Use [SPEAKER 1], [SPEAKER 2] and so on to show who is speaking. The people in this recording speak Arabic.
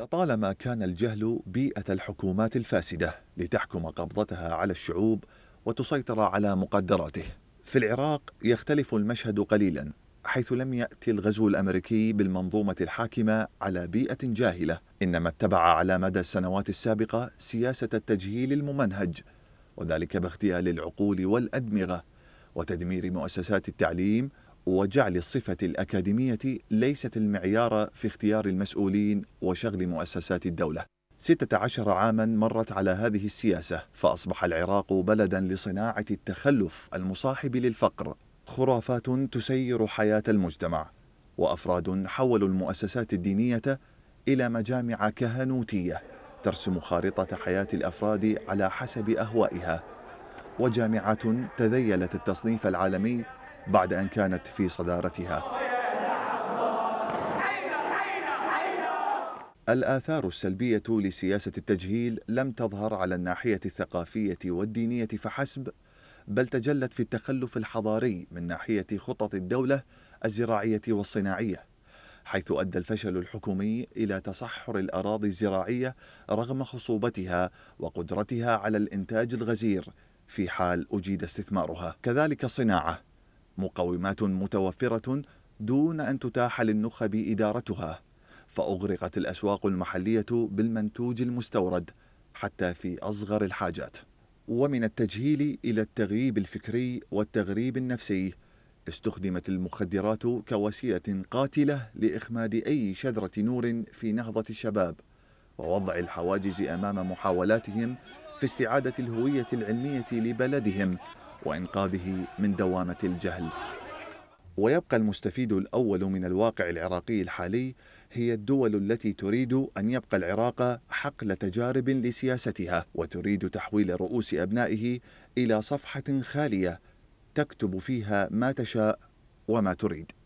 [SPEAKER 1] لطالما كان الجهل بيئة الحكومات الفاسدة لتحكم قبضتها على الشعوب وتسيطر على مقدراته. في العراق يختلف المشهد قليلا حيث لم يأتي الغزو الأمريكي بالمنظومة الحاكمة على بيئة جاهلة، إنما اتبع على مدى السنوات السابقة سياسة التجهيل الممنهج، وذلك باغتيال العقول والأدمغة وتدمير مؤسسات التعليم وجعل الصفة الأكاديمية ليست المعيار في اختيار المسؤولين وشغل مؤسسات الدولة 16 عاما مرت على هذه السياسة فأصبح العراق بلدا لصناعة التخلف المصاحب للفقر خرافات تسير حياة المجتمع وأفراد حولوا المؤسسات الدينية إلى مجامع كهنوتية ترسم خارطة حياة الأفراد على حسب أهوائها وجامعات تذيلت التصنيف العالمي بعد أن كانت في صدارتها الآثار السلبية لسياسة التجهيل لم تظهر على الناحية الثقافية والدينية فحسب بل تجلت في التخلف الحضاري من ناحية خطط الدولة الزراعية والصناعية حيث أدى الفشل الحكومي إلى تصحر الأراضي الزراعية رغم خصوبتها وقدرتها على الإنتاج الغزير في حال أجيد استثمارها كذلك الصناعة مقومات متوفرة دون أن تتاح للنخب إدارتها فأغرقت الأسواق المحلية بالمنتوج المستورد حتى في أصغر الحاجات ومن التجهيل إلى التغييب الفكري والتغريب النفسي استخدمت المخدرات كوسيلة قاتلة لإخماد أي شذرة نور في نهضة الشباب ووضع الحواجز أمام محاولاتهم في استعادة الهوية العلمية لبلدهم وإنقاذه من دوامة الجهل ويبقى المستفيد الأول من الواقع العراقي الحالي هي الدول التي تريد أن يبقى العراق حقل تجارب لسياستها وتريد تحويل رؤوس أبنائه إلى صفحة خالية تكتب فيها ما تشاء وما تريد